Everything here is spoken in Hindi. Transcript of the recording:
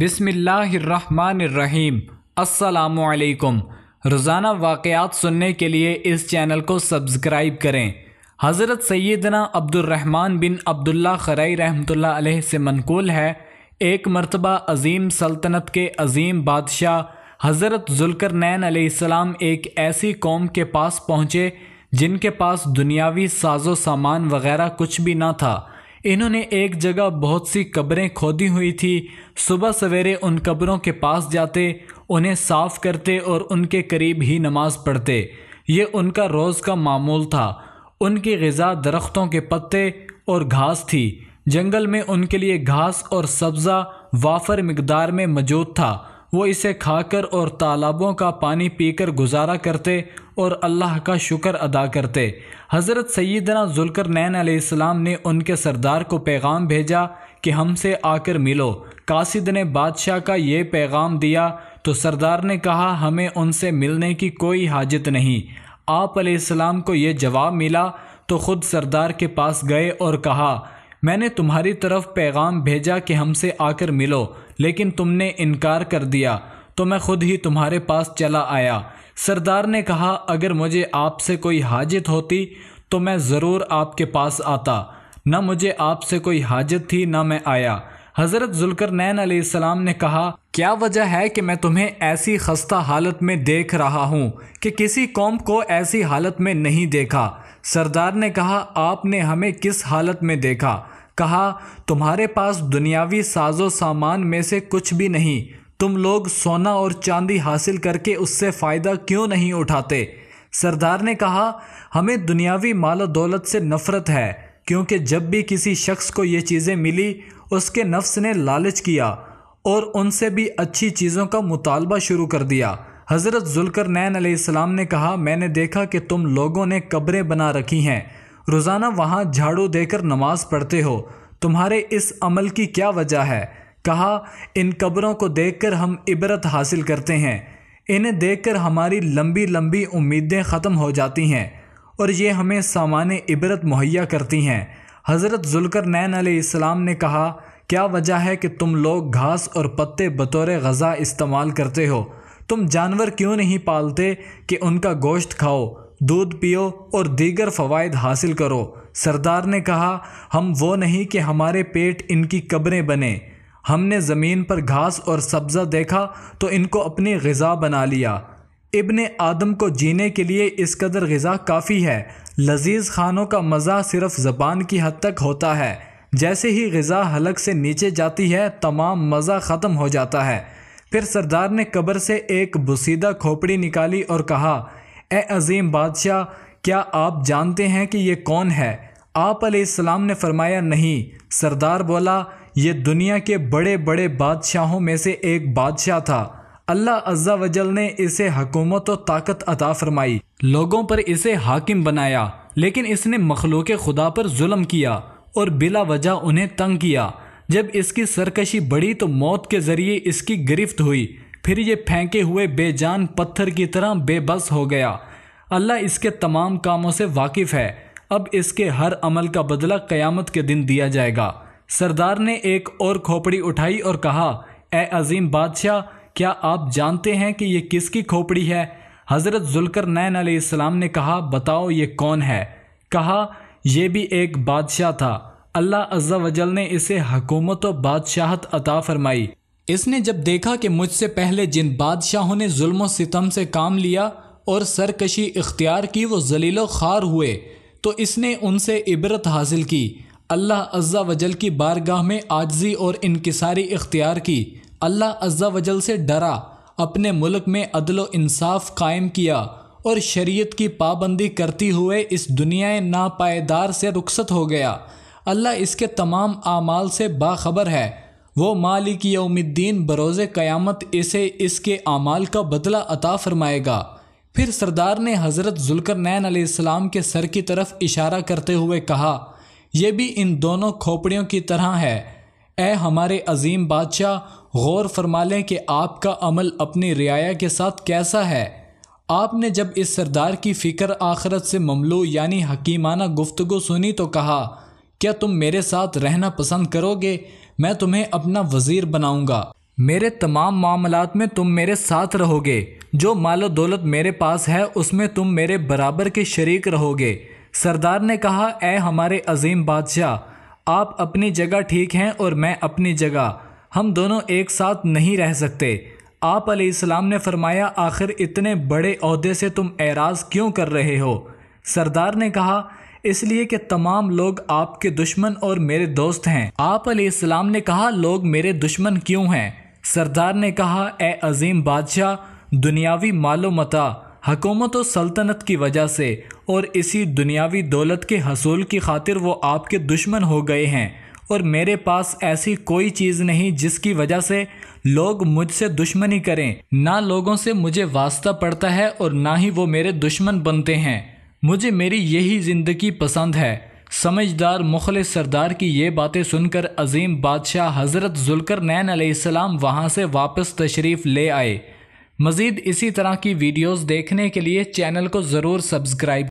बिसमीम् असलकुम रोज़ाना वाक़ात सुनने के लिए इस चैनल को सब्सक्राइब करें हज़रत सैदना अब्दुलरहमान बिन अब्दुल्ला खरई रहमतुल्लाह से मनकूल है एक मरतबा अजीम सल्तनत के अजीम बादशाह हज़रत जुलकर नैन एक ऐसी कौम के पास पहुँचे जिनके पास दुनियावी साजो सामान वगैरह कुछ भी ना था इन्होंने एक जगह बहुत सी कब्रें खोदी हुई थी सुबह सवेरे उन कब्रों के पास जाते उन्हें साफ़ करते और उनके करीब ही नमाज़ पढ़ते ये उनका रोज़ का मामूल था उनकी गज़ा दरख्तों के पत्ते और घास थी जंगल में उनके लिए घास और सब्ज़ा वाफर मकदार में मौजूद था वो इसे खाकर और तालाबों का पानी पीकर गुजारा करते और अल्लाह का शुक्र अदा करते हज़रत सैदना नैन आसमाम ने उनके सरदार को पैगाम भेजा कि हमसे आकर मिलो कासिद ने बादशाह का ये पैगाम दिया तो सरदार ने कहा हमें उनसे मिलने की कोई हाजत नहीं आप आपलाम को ये जवाब मिला तो ख़ुद सरदार के पास गए और कहा मैंने तुम्हारी तरफ पैगाम भेजा कि हमसे आकर मिलो लेकिन तुमने इनकार कर दिया तो मैं खुद ही तुम्हारे पास चला आया सरदार ने कहा अगर मुझे आपसे कोई हाजत होती तो मैं ज़रूर आपके पास आता न मुझे आपसे कोई हाजत थी ना मैं आया हज़रत जुल्कर सलाम ने कहा क्या वजह है कि मैं तुम्हें ऐसी खस्ता हालत में देख रहा हूँ कि किसी कौम को ऐसी हालत में नहीं देखा सरदार ने कहा आपने हमें किस हालत में देखा कहा तुम्हारे पास दुनियावी साजो सामान में से कुछ भी नहीं तुम लोग सोना और चांदी हासिल करके उससे फ़ायदा क्यों नहीं उठाते सरदार ने कहा हमें दुनियावी माल दौलत से नफ़रत है क्योंकि जब भी किसी शख्स को ये चीज़ें मिली उसके नफ्स ने लालच किया और उनसे भी अच्छी चीज़ों का मुतालबा शुरू कर दिया हज़रत जुलकर नैन ने कहा मैंने देखा कि तुम लोगों ने कब्रें बना रखी हैं रोज़ाना वहाँ झाड़ू देकर नमाज़ पढ़ते हो तुम्हारे इस अमल की क्या वजह है कहा इन कब्रों को देखकर हम इबरत हासिल करते हैं इन्हें देखकर हमारी लंबी लंबी उम्मीदें ख़त्म हो जाती हैं और ये हमें सामान इबरत मुहैया करती हैं हज़रत जुलकर नैन आलाम ने कहा क्या वजह है कि तुम लोग घास और पत्ते बतौर गज़ा इस्तेमाल करते हो तुम जानवर क्यों नहीं पालते कि उनका गोश्त खाओ दूध पियो और दीगर फ़वाद हासिल करो सरदार ने कहा हम वो नहीं कि हमारे पेट इनकी कब्रें बने हमने ज़मीन पर घास और सब्ज़ा देखा तो इनको अपनी गज़ा बना लिया इबन आदम को जीने के लिए इस कदर गज़ा काफ़ी है लजीज़ खानों का मज़ा सिर्फ ज़बान की हद तक होता है जैसे ही गज़ा हलक से नीचे जाती है तमाम मज़ा ख़त्म हो जाता है फिर सरदार ने कब्र से एक बसीदा खोपड़ी निकाली और कहा एज़ीम अज़ीम बादशाह क्या आप जानते हैं कि ये कौन है आप ने फरमाया नहीं सरदार बोला ये दुनिया के बड़े बड़े बादशाहों में से एक बादशाह था अल्लाह अज्जा वजल ने इसे हकूमत और ताकत अता फरमाई लोगों पर इसे हाकिम बनाया लेकिन इसने मखलूक खुदा पर जुल्म किया और बिला वजह उन्हें तंग किया जब इसकी सरकशी बढ़ी तो मौत के ज़रिए इसकी गिरफ्त हुई फिर ये फेंके हुए बेजान पत्थर की तरह बेबस हो गया अल्लाह इसके तमाम कामों से वाकिफ़ है अब इसके हर अमल का बदला क़यामत के दिन दिया जाएगा सरदार ने एक और खोपड़ी उठाई और कहा ए अजीम बादशाह क्या आप जानते हैं कि यह किसकी खोपड़ी है हज़रत जुलकर नैन सलाम ने कहा बताओ ये कौन है कहा यह भी एक बादशाह था अल्लाह अज्जा वजल ने इसे हकूमत व बादशाहत अता फरमाई इसने जब देखा कि मुझसे पहले जिन बादशाहों ने जुल्म सितम से काम लिया और सरकशी इख्तियार की वो जलीलो खार हुए तो इसने उनसे इबरत हासिल की अल्लाह अज्जा वजल की बारगाह में आजजी और इनकसारी इख्तियार की अल्लाह अज्जा वजल से डरा अपने मुल्क में अदल इंसाफ कायम किया और शरीयत की पाबंदी करती हुए इस दुनिया नापायदार से रुखसत हो गया अल्लाह इसके तमाम आमाल से बाखबर है वो मालिक यौमद्दीन बरोज़ क़यामत इसे इसके आमाल का बदला अता फरमाएगा फिर सरदार ने हज़रत जुल्कर नैन के सर की तरफ इशारा करते हुए कहा ये भी इन दोनों खोपड़ियों की तरह है ए हमारे अजीम बादशाह गौर फरमा लें कि आपका अमल अपनी रियाया के साथ कैसा है आपने जब इस सरदार की फ़िक्र आखरत से ममलू यानी हकीमाना गुफ्तगु सुनी तो कहा क्या तुम मेरे साथ रहना पसंद करोगे मैं तुम्हें अपना वज़ीर बनाऊँगा मेरे तमाम मामलात में तुम मेरे साथ रहोगे जो मालो दौलत मेरे पास है उसमें तुम मेरे बराबर के शरीक रहोगे सरदार ने कहा ए हमारे अजीम बादशाह आप अपनी जगह ठीक हैं और मैं अपनी जगह हम दोनों एक साथ नहीं रह सकते आप सलाम ने फरमाया आखिर इतने बड़े अहदे से तुम एराज क्यों कर रहे हो सरदार ने कहा इसलिए कि तमाम लोग आपके दुश्मन और मेरे दोस्त हैं आप सलाम ने कहा लोग मेरे दुश्मन क्यों हैं सरदार ने कहा ए अजीम बादशाह दुनियावी मालो मता हकूमत सल्तनत की वजह से और इसी दुनियावी दौलत के हसूल की खातिर वो आपके दुश्मन हो गए हैं और मेरे पास ऐसी कोई चीज़ नहीं जिसकी वजह से लोग मुझसे दुश्मनी करें ना लोगों से मुझे वास्ता पड़ता है और ना ही वो मेरे दुश्मन बनते हैं मुझे मेरी यही ज़िंदगी पसंद है समझदार मुखल सरदार की ये बातें सुनकर अजीम बादशाह हज़रत जुलकर नैन वहाँ से वापस तशरीफ़ ले आए मज़ीद इसी तरह की वीडियोस देखने के लिए चैनल को ज़रूर सब्सक्राइब